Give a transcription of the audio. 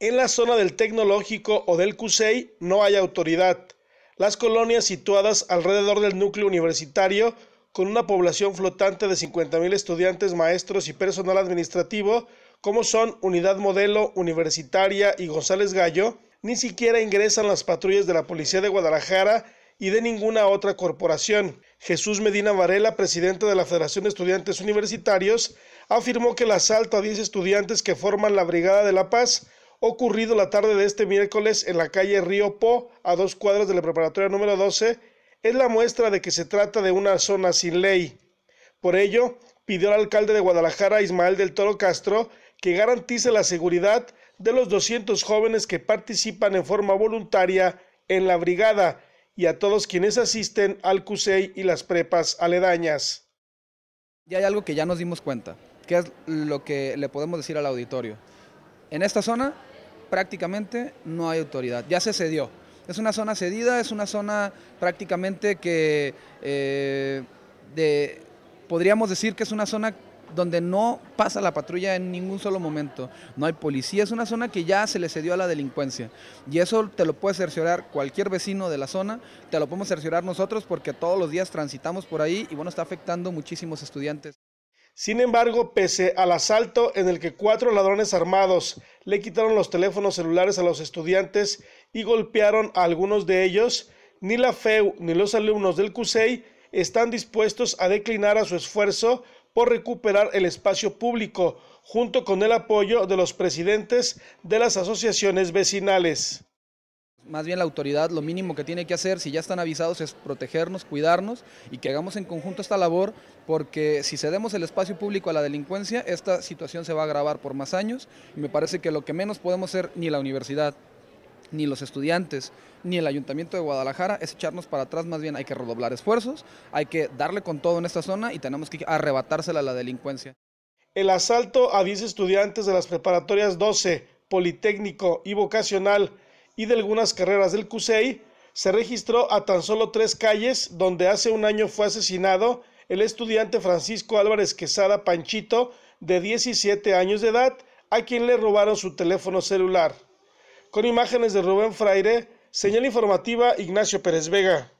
En la zona del Tecnológico o del CUSEI no hay autoridad. Las colonias situadas alrededor del núcleo universitario, con una población flotante de 50.000 estudiantes, maestros y personal administrativo, como son Unidad Modelo, Universitaria y González Gallo, ni siquiera ingresan las patrullas de la Policía de Guadalajara y de ninguna otra corporación. Jesús Medina Varela, presidente de la Federación de Estudiantes Universitarios, afirmó que el asalto a 10 estudiantes que forman la Brigada de la Paz ocurrido la tarde de este miércoles en la calle Río Po, a dos cuadras de la preparatoria número 12, es la muestra de que se trata de una zona sin ley. Por ello, pidió al alcalde de Guadalajara, Ismael del Toro Castro, que garantice la seguridad de los 200 jóvenes que participan en forma voluntaria en la brigada y a todos quienes asisten al CUSEI y las prepas aledañas. Ya hay algo que ya nos dimos cuenta, que es lo que le podemos decir al auditorio. En esta zona prácticamente no hay autoridad, ya se cedió. Es una zona cedida, es una zona prácticamente que eh, podríamos decir que es una zona donde no pasa la patrulla en ningún solo momento. No hay policía, es una zona que ya se le cedió a la delincuencia. Y eso te lo puede cerciorar cualquier vecino de la zona, te lo podemos cerciorar nosotros porque todos los días transitamos por ahí y bueno, está afectando muchísimos estudiantes. Sin embargo, pese al asalto en el que cuatro ladrones armados le quitaron los teléfonos celulares a los estudiantes y golpearon a algunos de ellos, ni la FEU ni los alumnos del CUSEI están dispuestos a declinar a su esfuerzo por recuperar el espacio público, junto con el apoyo de los presidentes de las asociaciones vecinales. Más bien la autoridad lo mínimo que tiene que hacer, si ya están avisados, es protegernos, cuidarnos y que hagamos en conjunto esta labor, porque si cedemos el espacio público a la delincuencia, esta situación se va a agravar por más años y me parece que lo que menos podemos hacer ni la universidad, ni los estudiantes, ni el Ayuntamiento de Guadalajara es echarnos para atrás, más bien hay que redoblar esfuerzos, hay que darle con todo en esta zona y tenemos que arrebatársela a la delincuencia. El asalto a 10 estudiantes de las preparatorias 12, Politécnico y Vocacional y de algunas carreras del CUSEI, se registró a tan solo tres calles donde hace un año fue asesinado el estudiante Francisco Álvarez Quesada Panchito, de 17 años de edad, a quien le robaron su teléfono celular. Con imágenes de Rubén Fraire, señal informativa Ignacio Pérez Vega.